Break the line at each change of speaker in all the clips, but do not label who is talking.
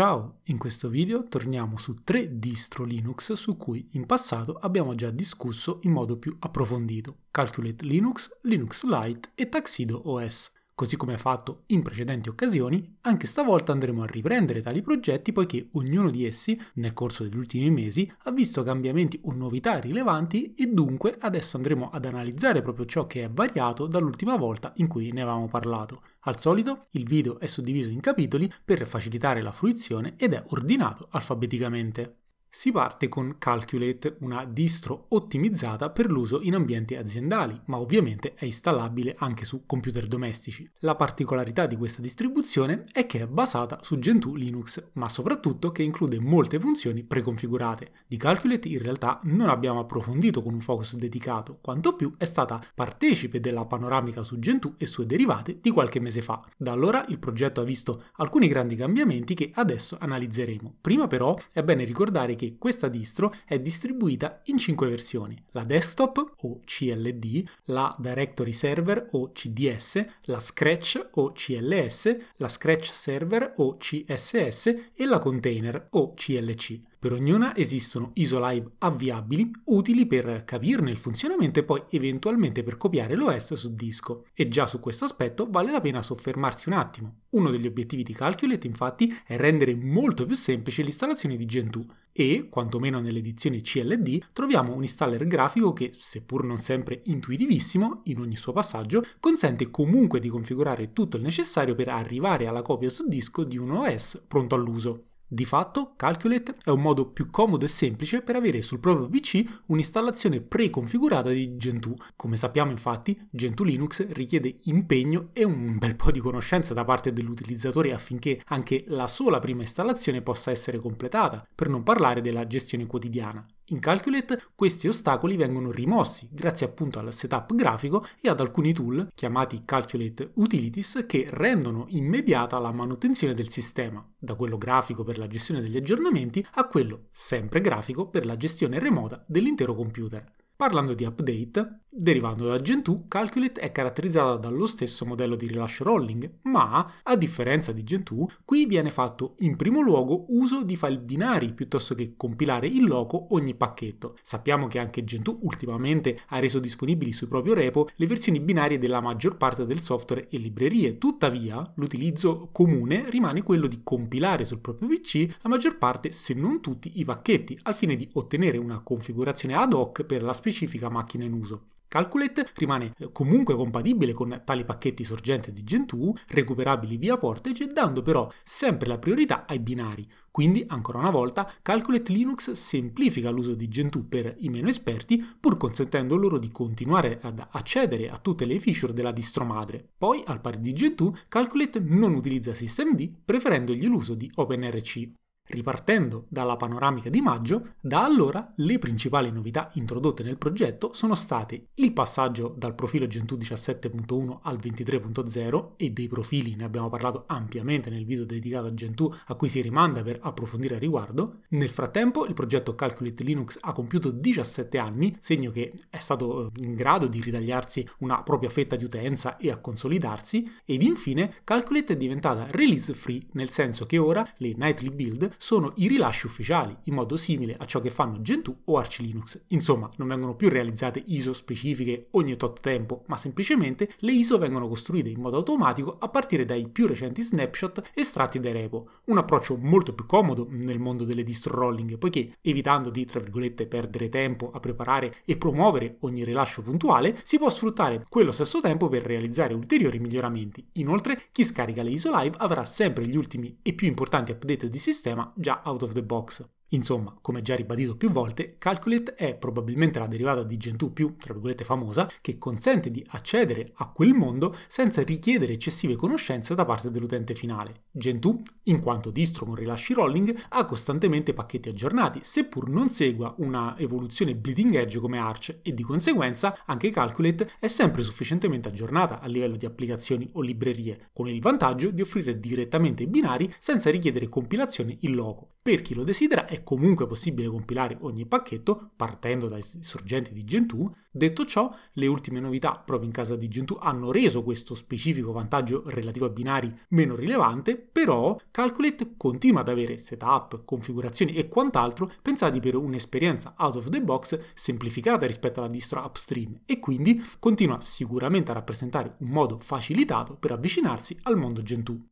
Ciao, in questo video torniamo su tre distro Linux su cui in passato abbiamo già discusso in modo più approfondito, Calculate Linux, Linux Lite e Taxido OS. Così come ha fatto in precedenti occasioni, anche stavolta andremo a riprendere tali progetti poiché ognuno di essi, nel corso degli ultimi mesi, ha visto cambiamenti o novità rilevanti e dunque adesso andremo ad analizzare proprio ciò che è variato dall'ultima volta in cui ne avevamo parlato. Al solito il video è suddiviso in capitoli per facilitare la fruizione ed è ordinato alfabeticamente. Si parte con Calculate, una distro ottimizzata per l'uso in ambienti aziendali, ma ovviamente è installabile anche su computer domestici. La particolarità di questa distribuzione è che è basata su Gentoo Linux, ma soprattutto che include molte funzioni preconfigurate. Di Calculate in realtà non abbiamo approfondito con un focus dedicato, quanto più è stata partecipe della panoramica su Gentoo e sue derivate di qualche mese fa. Da allora il progetto ha visto alcuni grandi cambiamenti che adesso analizzeremo. Prima però è bene ricordare che questa distro è distribuita in 5 versioni, la desktop o CLD, la directory server o CDS, la Scratch o CLS, la Scratch server o CSS e la container o CLC. Per ognuna esistono isolive avviabili utili per capirne il funzionamento e poi eventualmente per copiare l'OS su disco. E già su questo aspetto vale la pena soffermarsi un attimo. Uno degli obiettivi di Calculate infatti è rendere molto più semplice l'installazione di Gentoo e, quantomeno nell'edizione CLD, troviamo un installer grafico che, seppur non sempre intuitivissimo in ogni suo passaggio, consente comunque di configurare tutto il necessario per arrivare alla copia su disco di un OS pronto all'uso. Di fatto, Calculate è un modo più comodo e semplice per avere sul proprio PC un'installazione preconfigurata di Gentoo. Come sappiamo infatti, Gentoo Linux richiede impegno e un bel po' di conoscenza da parte dell'utilizzatore affinché anche la sola prima installazione possa essere completata, per non parlare della gestione quotidiana. In Calculate questi ostacoli vengono rimossi grazie appunto al setup grafico e ad alcuni tool chiamati Calculate Utilities che rendono immediata la manutenzione del sistema, da quello grafico per la gestione degli aggiornamenti a quello sempre grafico per la gestione remota dell'intero computer. Parlando di update, Derivando da Gentoo, Calculate è caratterizzata dallo stesso modello di rilascio rolling, ma, a differenza di Gentoo, qui viene fatto in primo luogo uso di file binari piuttosto che compilare in loco ogni pacchetto. Sappiamo che anche Gentoo ultimamente ha reso disponibili sul proprio repo le versioni binarie della maggior parte del software e librerie, tuttavia l'utilizzo comune rimane quello di compilare sul proprio PC la maggior parte, se non tutti, i pacchetti, al fine di ottenere una configurazione ad hoc per la specifica macchina in uso. Calculate rimane eh, comunque compatibile con tali pacchetti sorgente di Gentoo, recuperabili via Portage, dando però sempre la priorità ai binari. Quindi, ancora una volta, Calculate Linux semplifica l'uso di Gentoo per i meno esperti, pur consentendo loro di continuare ad accedere a tutte le feature della distro madre. Poi, al pari di Gentoo, Calculate non utilizza systemd, preferendogli l'uso di OpenRC. Ripartendo dalla panoramica di maggio, da allora le principali novità introdotte nel progetto sono state il passaggio dal profilo Gentoo 17.1 al 23.0 e dei profili ne abbiamo parlato ampiamente nel video dedicato a Gentoo a cui si rimanda per approfondire a riguardo. Nel frattempo il progetto Calculate Linux ha compiuto 17 anni, segno che è stato eh, in grado di ritagliarsi una propria fetta di utenza e a consolidarsi ed infine Calculate è diventata release free nel senso che ora le nightly build sono i rilasci ufficiali, in modo simile a ciò che fanno Gentoo o Arch Linux. Insomma, non vengono più realizzate ISO specifiche ogni tot tempo, ma semplicemente le ISO vengono costruite in modo automatico a partire dai più recenti snapshot estratti dai repo. Un approccio molto più comodo nel mondo delle distro rolling, poiché evitando di, tra virgolette, perdere tempo a preparare e promuovere ogni rilascio puntuale, si può sfruttare quello stesso tempo per realizzare ulteriori miglioramenti. Inoltre, chi scarica le ISO live avrà sempre gli ultimi e più importanti update di sistema out of the box Insomma, come già ribadito più volte, Calculate è probabilmente la derivata di Gentoo più, tra virgolette, famosa, che consente di accedere a quel mondo senza richiedere eccessive conoscenze da parte dell'utente finale. Gentoo, in quanto distro con rilasci rolling, ha costantemente pacchetti aggiornati, seppur non segua una evoluzione bleeding edge come Arch, e di conseguenza anche Calculate è sempre sufficientemente aggiornata a livello di applicazioni o librerie, con il vantaggio di offrire direttamente i binari senza richiedere compilazione in loco. Per chi lo desidera è è comunque possibile compilare ogni pacchetto partendo dai sorgenti di Gentoo. Detto ciò, le ultime novità proprio in casa di Gentoo hanno reso questo specifico vantaggio relativo a binari meno rilevante, però Calculate continua ad avere setup, configurazioni e quant'altro pensati per un'esperienza out of the box semplificata rispetto alla distro upstream e quindi continua sicuramente a rappresentare un modo facilitato per avvicinarsi al mondo Gentoo.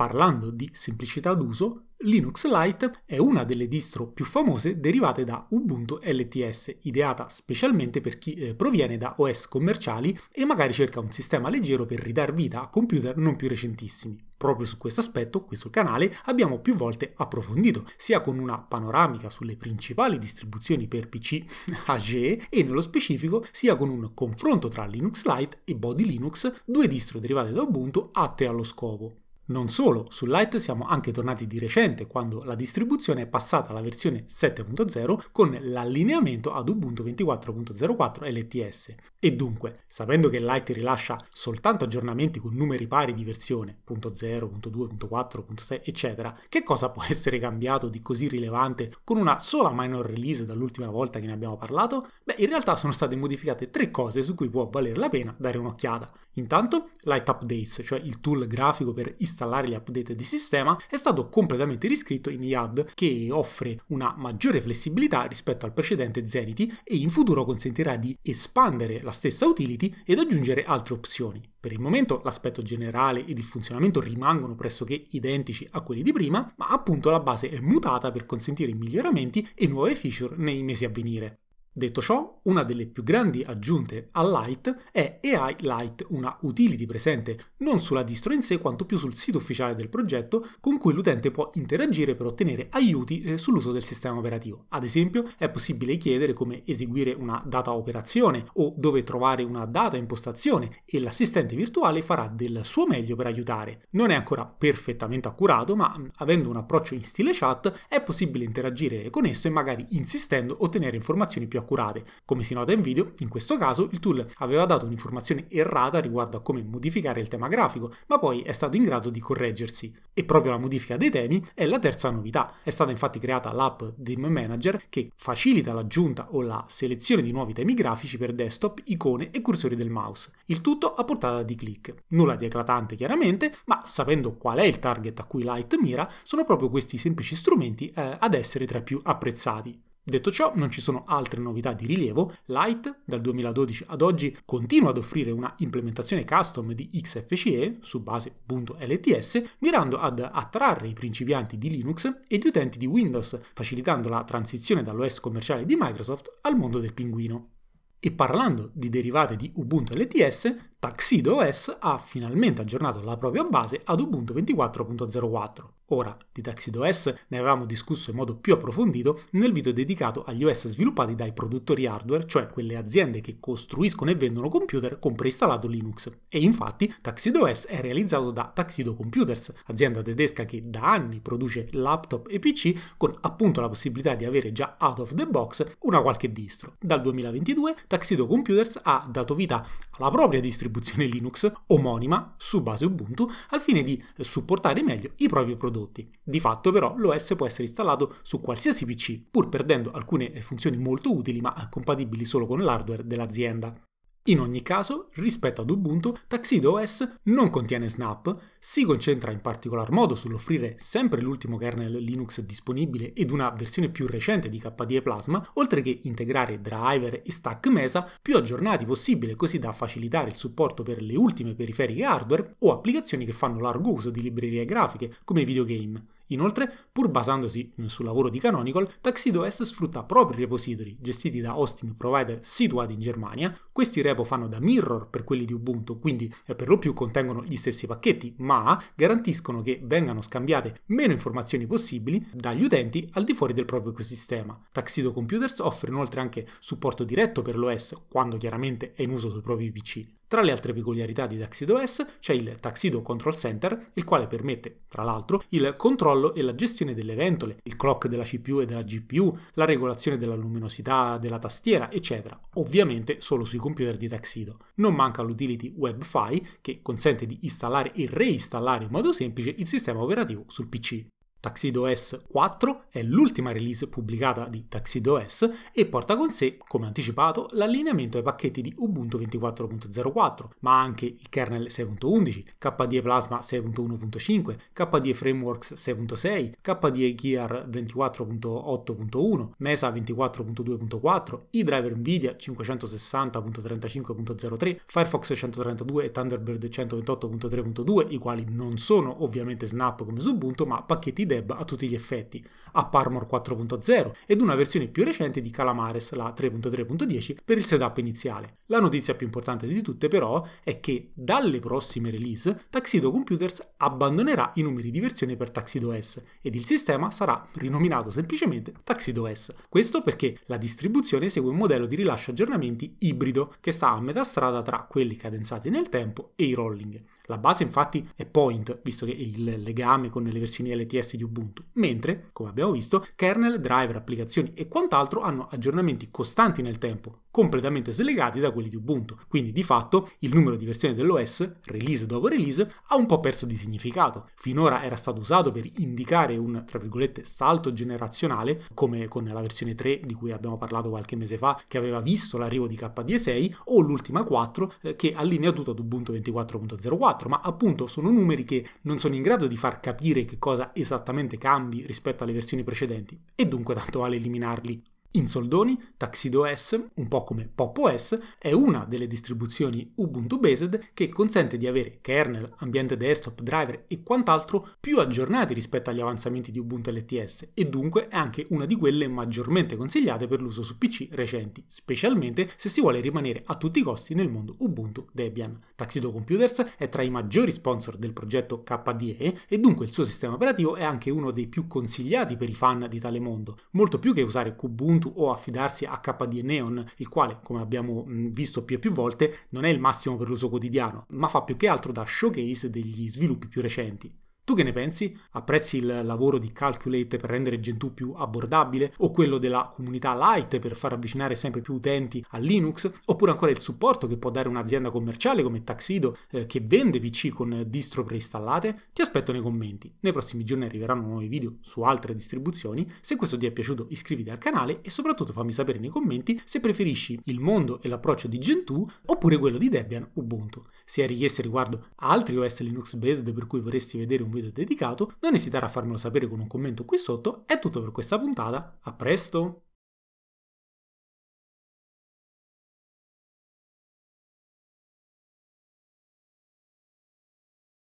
Parlando di semplicità d'uso, Linux Lite è una delle distro più famose derivate da Ubuntu LTS, ideata specialmente per chi eh, proviene da OS commerciali e magari cerca un sistema leggero per ridar vita a computer non più recentissimi. Proprio su questo aspetto, qui sul canale, abbiamo più volte approfondito, sia con una panoramica sulle principali distribuzioni per PC AGE e nello specifico sia con un confronto tra Linux Lite e Body Linux, due distro derivate da Ubuntu atte allo scopo. Non solo, su Lite siamo anche tornati di recente quando la distribuzione è passata alla versione 7.0 con l'allineamento ad Ubuntu 24.04 LTS. E dunque, sapendo che Lite rilascia soltanto aggiornamenti con numeri pari di versione .0.2.4.6 eccetera, che cosa può essere cambiato di così rilevante con una sola minor release dall'ultima volta che ne abbiamo parlato? Beh, in realtà sono state modificate tre cose su cui può valer la pena dare un'occhiata. Intanto, Light Updates, cioè il tool grafico per installare gli update di sistema, è stato completamente riscritto in IAD, che offre una maggiore flessibilità rispetto al precedente Zenity e in futuro consentirà di espandere la stessa utility ed aggiungere altre opzioni. Per il momento l'aspetto generale ed il funzionamento rimangono pressoché identici a quelli di prima, ma appunto la base è mutata per consentire miglioramenti e nuove feature nei mesi a venire. Detto ciò, una delle più grandi aggiunte a Lite è AI Lite, una utility presente non sulla distro in sé quanto più sul sito ufficiale del progetto con cui l'utente può interagire per ottenere aiuti eh, sull'uso del sistema operativo. Ad esempio, è possibile chiedere come eseguire una data operazione o dove trovare una data impostazione e l'assistente virtuale farà del suo meglio per aiutare. Non è ancora perfettamente accurato, ma mm, avendo un approccio in stile chat è possibile interagire con esso e magari insistendo ottenere informazioni più accurate curare. Come si nota in video, in questo caso il tool aveva dato un'informazione errata riguardo a come modificare il tema grafico, ma poi è stato in grado di correggersi. E proprio la modifica dei temi è la terza novità. È stata infatti creata l'app Theme Manager che facilita l'aggiunta o la selezione di nuovi temi grafici per desktop, icone e cursori del mouse. Il tutto a portata di click. Nulla di eclatante chiaramente, ma sapendo qual è il target a cui Light mira, sono proprio questi semplici strumenti eh, ad essere tra i più apprezzati. Detto ciò, non ci sono altre novità di rilievo, Lite dal 2012 ad oggi continua ad offrire una implementazione custom di XFCE su base Ubuntu LTS, mirando ad attrarre i principianti di Linux e gli utenti di Windows, facilitando la transizione dall'OS commerciale di Microsoft al mondo del pinguino. E parlando di derivate di Ubuntu LTS, Taxido OS ha finalmente aggiornato la propria base ad Ubuntu 24.04. Ora, di TaxiDOS ne avevamo discusso in modo più approfondito nel video dedicato agli OS sviluppati dai produttori hardware, cioè quelle aziende che costruiscono e vendono computer con preinstallato Linux. E infatti TaxiDOS è realizzato da Taxido Computers, azienda tedesca che da anni produce laptop e PC con appunto la possibilità di avere già out of the box una qualche distro. Dal 2022 Taxido Computers ha dato vita alla propria distribuzione Linux omonima su base Ubuntu al fine di supportare meglio i propri prodotti prodotti. Di fatto però l'OS può essere installato su qualsiasi PC, pur perdendo alcune funzioni molto utili ma compatibili solo con l'hardware dell'azienda. In ogni caso, rispetto ad Ubuntu, Tuxedo OS non contiene Snap, si concentra in particolar modo sull'offrire sempre l'ultimo kernel Linux disponibile ed una versione più recente di KDE Plasma, oltre che integrare driver e stack Mesa più aggiornati possibile così da facilitare il supporto per le ultime periferiche hardware o applicazioni che fanno largo uso di librerie grafiche come i videogame. Inoltre, pur basandosi sul lavoro di Canonical, TaxiDOS sfrutta propri repository gestiti da hosting provider situati in Germania. Questi repo fanno da mirror per quelli di Ubuntu, quindi per lo più contengono gli stessi pacchetti, ma garantiscono che vengano scambiate meno informazioni possibili dagli utenti al di fuori del proprio ecosistema. Taxido Computers offre inoltre anche supporto diretto per l'OS quando chiaramente è in uso sui propri PC. Tra le altre peculiarità di TaxidoS c'è il Taxido Control Center, il quale permette, tra l'altro, il controllo e la gestione delle ventole, il clock della CPU e della GPU, la regolazione della luminosità della tastiera, eccetera, ovviamente solo sui computer di Taxido. Non manca l'utility WebFi, che consente di installare e reinstallare in modo semplice il sistema operativo sul PC. Taxido S 4 è l'ultima release pubblicata di Taxido S e porta con sé, come anticipato, l'allineamento ai pacchetti di Ubuntu 24.04, ma anche il kernel 6.11, KDE Plasma 6.1.5, KDE Frameworks 6.6, KDE Gear 24.8.1, Mesa 24.2.4, i driver Nvidia 560.35.03, Firefox 132 e Thunderbird 128.3.2, i quali non sono ovviamente snap come su Ubuntu, ma pacchetti deb a tutti gli effetti, a Parmor 4.0 ed una versione più recente di Calamares, la 3.3.10, per il setup iniziale. La notizia più importante di tutte però è che dalle prossime release Taxido Computers abbandonerà i numeri di versione per Taxido S ed il sistema sarà rinominato semplicemente Taxido S. Questo perché la distribuzione segue un modello di rilascio aggiornamenti ibrido che sta a metà strada tra quelli cadenzati nel tempo e i rolling. La base infatti è Point, visto che è il legame con le versioni LTS di Ubuntu, mentre, come abbiamo visto, kernel, driver, applicazioni e quant'altro hanno aggiornamenti costanti nel tempo, completamente slegati da quelli di Ubuntu. Quindi di fatto il numero di versioni dell'OS, release dopo release, ha un po' perso di significato. Finora era stato usato per indicare un, tra virgolette, salto generazionale, come con la versione 3 di cui abbiamo parlato qualche mese fa, che aveva visto l'arrivo di KDE 6, o l'ultima 4 eh, che allinea tutto ad Ubuntu 24.04 4, ma appunto sono numeri che non sono in grado di far capire che cosa esattamente cambi rispetto alle versioni precedenti, e dunque tanto vale eliminarli. In soldoni, Taxido S, un po' come Pop OS, è una delle distribuzioni Ubuntu-based che consente di avere kernel, ambiente desktop, driver e quant'altro più aggiornati rispetto agli avanzamenti di Ubuntu LTS e dunque è anche una di quelle maggiormente consigliate per l'uso su PC recenti, specialmente se si vuole rimanere a tutti i costi nel mondo Ubuntu Debian. Tuxedo Computers è tra i maggiori sponsor del progetto KDE e dunque il suo sistema operativo è anche uno dei più consigliati per i fan di tale mondo, molto più che usare Kubuntu o affidarsi a KDE Neon, il quale, come abbiamo visto più e più volte, non è il massimo per l'uso quotidiano, ma fa più che altro da showcase degli sviluppi più recenti. Tu che ne pensi? Apprezzi il lavoro di Calculate per rendere Gentoo più abbordabile o quello della comunità Lite per far avvicinare sempre più utenti a Linux oppure ancora il supporto che può dare un'azienda commerciale come Taxido eh, che vende PC con distro preinstallate? Ti aspetto nei commenti. Nei prossimi giorni arriveranno nuovi video su altre distribuzioni. Se questo ti è piaciuto iscriviti al canale e soprattutto fammi sapere nei commenti se preferisci il mondo e l'approccio di Gentoo oppure quello di Debian Ubuntu. Se hai richieste riguardo altri OS Linux based per cui vorresti vedere un video video dedicato, non esitare a farmelo sapere con un commento qui sotto, è tutto per questa puntata, a presto!